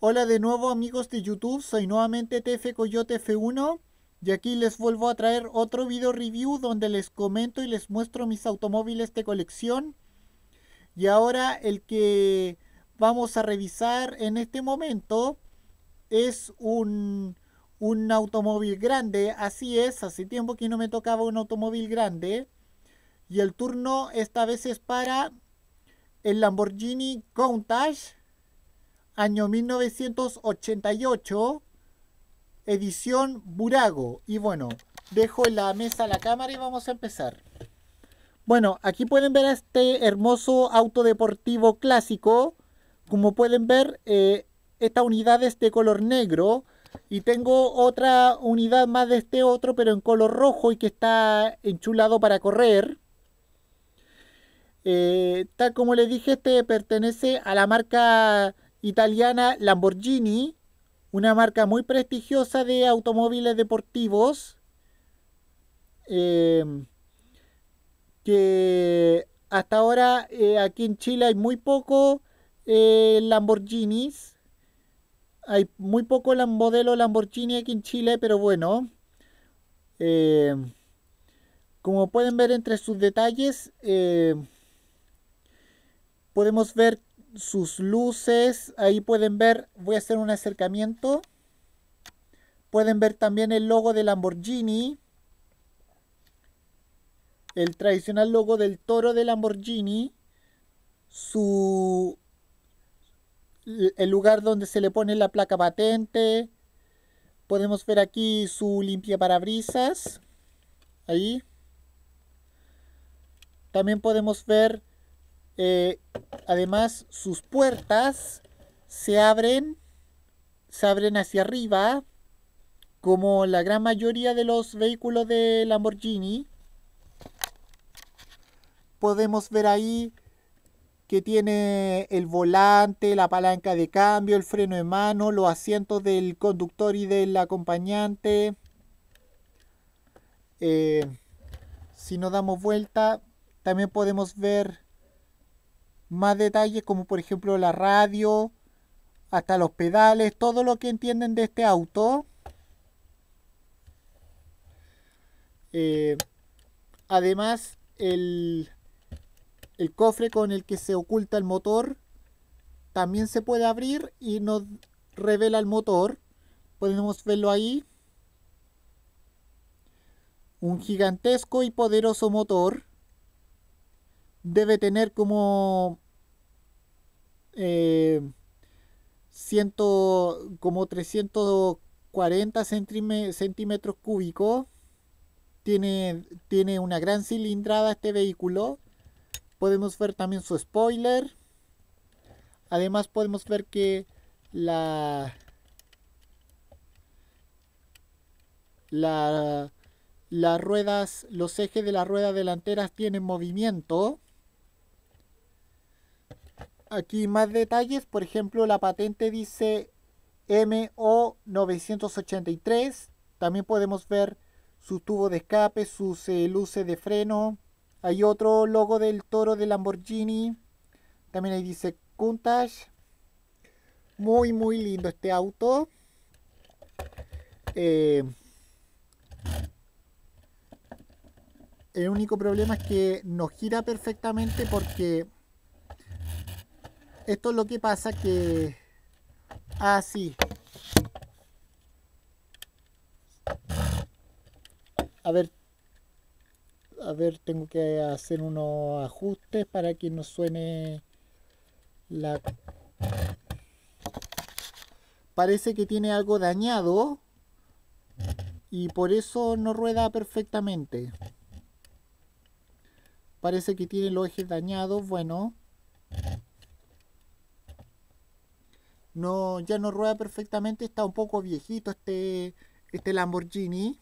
Hola de nuevo amigos de YouTube, soy nuevamente TF Coyote F1 y aquí les vuelvo a traer otro video review donde les comento y les muestro mis automóviles de colección. Y ahora el que vamos a revisar en este momento es un, un automóvil grande, así es, hace tiempo que no me tocaba un automóvil grande. Y el turno esta vez es para el Lamborghini Countach año 1988, edición Burago. Y bueno, dejo en la mesa la cámara y vamos a empezar. Bueno, aquí pueden ver a este hermoso auto deportivo clásico. Como pueden ver, eh, esta unidad es de color negro. Y tengo otra unidad más de este otro, pero en color rojo y que está enchulado para correr. Eh, tal como les dije, este pertenece a la marca italiana Lamborghini, una marca muy prestigiosa de automóviles deportivos, eh, que hasta ahora eh, aquí en Chile hay muy poco eh, Lamborghinis, hay muy poco modelo Lamborghini aquí en Chile, pero bueno, como pueden ver entre sus detalles, podemos ver sus luces. Ahí pueden ver, voy a hacer un acercamiento. Pueden ver también el logo de Lamborghini. El tradicional logo del toro de Lamborghini. Su, el lugar donde se le pone la placa patente. Podemos ver aquí su limpia brisas Ahí. También podemos ver eh, además, sus puertas se abren, se abren hacia arriba, como la gran mayoría de los vehículos de Lamborghini. Podemos ver ahí que tiene el volante, la palanca de cambio, el freno de mano, los asientos del conductor y del acompañante. Eh, si nos damos vuelta, también podemos ver más detalles como por ejemplo la radio, hasta los pedales, todo lo que entienden de este auto. Eh, además, el, el cofre con el que se oculta el motor también se puede abrir y nos revela el motor. Podemos verlo ahí. Un gigantesco y poderoso motor debe tener como eh, como 340 centímetros cúbicos. Tiene, tiene una gran cilindrada este vehículo. Podemos ver también su spoiler. Además podemos ver que la... La, las ruedas, los ejes de las ruedas delanteras tienen movimiento aquí más detalles, por ejemplo, la patente dice MO983. También podemos ver su tubo de escape, sus eh, luces de freno. Hay otro logo del toro de Lamborghini. También ahí dice Countach. Muy, muy lindo este auto. Eh, el único problema es que no gira perfectamente porque esto es lo que pasa que así ah, a ver a ver tengo que hacer unos ajustes para que no suene la parece que tiene algo dañado y por eso no rueda perfectamente parece que tiene los ejes dañados bueno no, ya no rueda perfectamente, está un poco viejito este, este Lamborghini.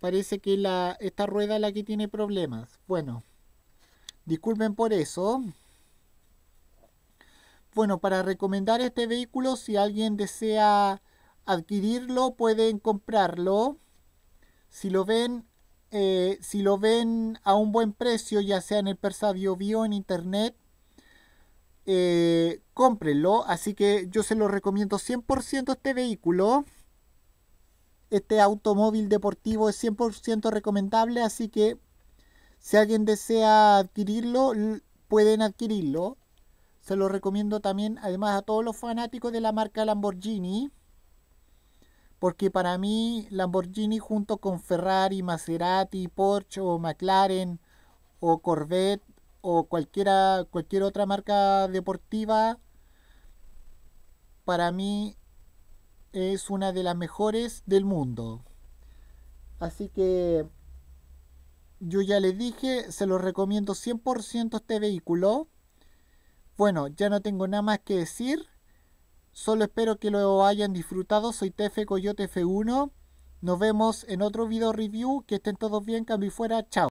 Parece que la, esta rueda la que tiene problemas. Bueno, disculpen por eso. Bueno, para recomendar este vehículo, si alguien desea adquirirlo, pueden comprarlo. Si lo ven eh, si lo ven a un buen precio, ya sea en el Persa Bio, Bio en internet, eh, cómprenlo. Así que yo se lo recomiendo 100% este vehículo. Este automóvil deportivo es 100% recomendable, así que si alguien desea adquirirlo, pueden adquirirlo. Se lo recomiendo también, además, a todos los fanáticos de la marca Lamborghini porque para mí Lamborghini junto con Ferrari, Maserati, Porsche o McLaren o Corvette o cualquiera, cualquier otra marca deportiva, para mí es una de las mejores del mundo. Así que yo ya les dije, se los recomiendo 100% este vehículo. Bueno, ya no tengo nada más que decir. Solo espero que lo hayan disfrutado. Soy Tefe Coyote F1. Nos vemos en otro video review. Que estén todos bien, cambio fuera. Chao.